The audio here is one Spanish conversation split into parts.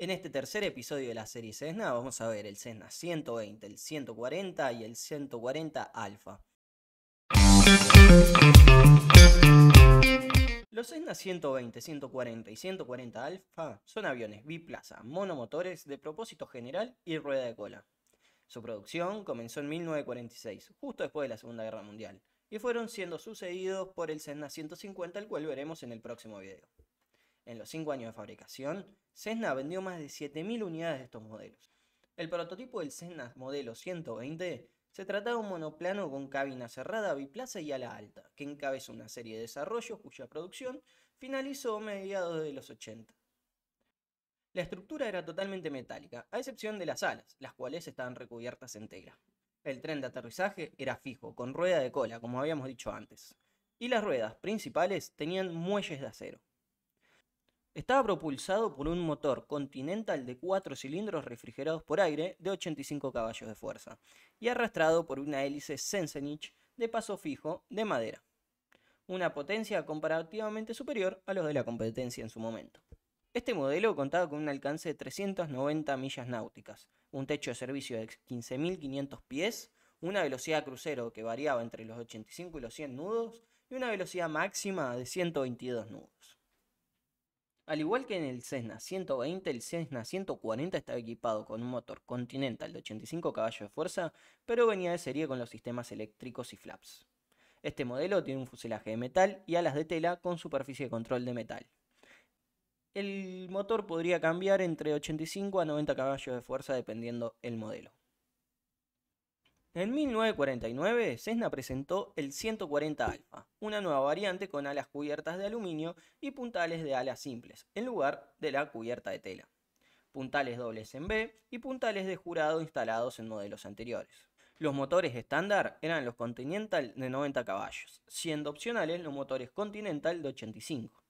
En este tercer episodio de la serie Cessna vamos a ver el Cessna 120, el 140 y el 140 Alpha. Los Cessna 120, 140 y 140 Alpha son aviones biplaza, monomotores de propósito general y rueda de cola. Su producción comenzó en 1946, justo después de la Segunda Guerra Mundial, y fueron siendo sucedidos por el Cessna 150, el cual veremos en el próximo video. En los 5 años de fabricación, Cessna vendió más de 7.000 unidades de estos modelos. El prototipo del Cessna modelo 120 se trataba de un monoplano con cabina cerrada, biplaza y ala alta, que encabeza una serie de desarrollos cuya producción finalizó a mediados de los 80. La estructura era totalmente metálica, a excepción de las alas, las cuales estaban recubiertas en El tren de aterrizaje era fijo, con rueda de cola, como habíamos dicho antes, y las ruedas principales tenían muelles de acero. Estaba propulsado por un motor Continental de 4 cilindros refrigerados por aire de 85 caballos de fuerza y arrastrado por una hélice Sensenich de paso fijo de madera, una potencia comparativamente superior a los de la competencia en su momento. Este modelo contaba con un alcance de 390 millas náuticas, un techo de servicio de 15.500 pies, una velocidad crucero que variaba entre los 85 y los 100 nudos y una velocidad máxima de 122 nudos. Al igual que en el Cessna 120, el Cessna 140 estaba equipado con un motor Continental de 85 caballos de fuerza, pero venía de serie con los sistemas eléctricos y flaps. Este modelo tiene un fuselaje de metal y alas de tela con superficie de control de metal. El motor podría cambiar entre 85 a 90 caballos de fuerza dependiendo el modelo. En 1949, Cessna presentó el 140 Alpha, una nueva variante con alas cubiertas de aluminio y puntales de alas simples, en lugar de la cubierta de tela, puntales dobles en B y puntales de jurado instalados en modelos anteriores. Los motores estándar eran los Continental de 90 caballos, siendo opcionales los motores Continental de 85.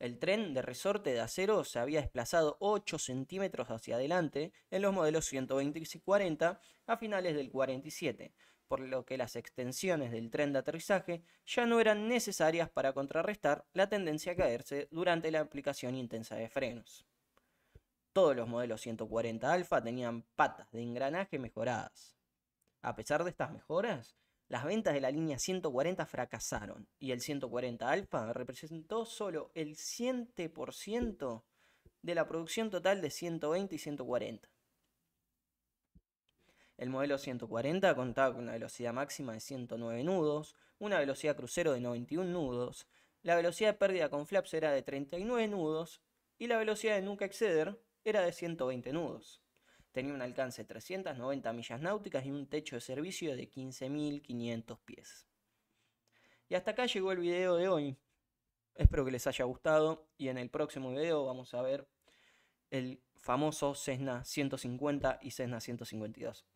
El tren de resorte de acero se había desplazado 8 centímetros hacia adelante en los modelos 120 y 40 a finales del 47, por lo que las extensiones del tren de aterrizaje ya no eran necesarias para contrarrestar la tendencia a caerse durante la aplicación intensa de frenos. Todos los modelos 140 Alfa tenían patas de engranaje mejoradas. A pesar de estas mejoras, las ventas de la línea 140 fracasaron y el 140 Alpha representó solo el 7% de la producción total de 120 y 140. El modelo 140 contaba con una velocidad máxima de 109 nudos, una velocidad crucero de 91 nudos, la velocidad de pérdida con flaps era de 39 nudos y la velocidad de nunca exceder era de 120 nudos. Tenía un alcance de 390 millas náuticas y un techo de servicio de 15.500 pies. Y hasta acá llegó el video de hoy. Espero que les haya gustado y en el próximo video vamos a ver el famoso Cessna 150 y Cessna 152.